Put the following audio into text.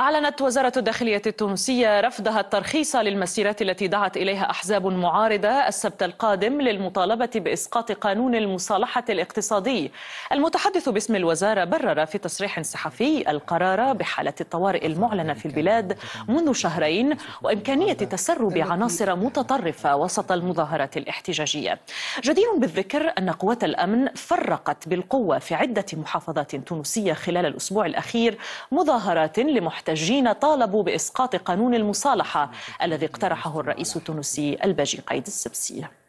أعلنت وزارة الداخلية التونسية رفضها الترخيص للمسيرات التي دعت إليها أحزاب معارضة السبت القادم للمطالبة بإسقاط قانون المصالحة الاقتصادي. المتحدث باسم الوزارة برر في تصريح صحفي القرار بحالة الطوارئ المعلنة في البلاد منذ شهرين وإمكانية تسرب عناصر متطرفة وسط المظاهرات الاحتجاجية. جدير بالذكر أن قوات الأمن فرقت بالقوة في عدة محافظات تونسية خلال الأسبوع الأخير مظاهرات لمحتوى المحتجين طالبوا بإسقاط قانون المصالحة الذي اقترحه الرئيس التونسي الباجي قيد السبسي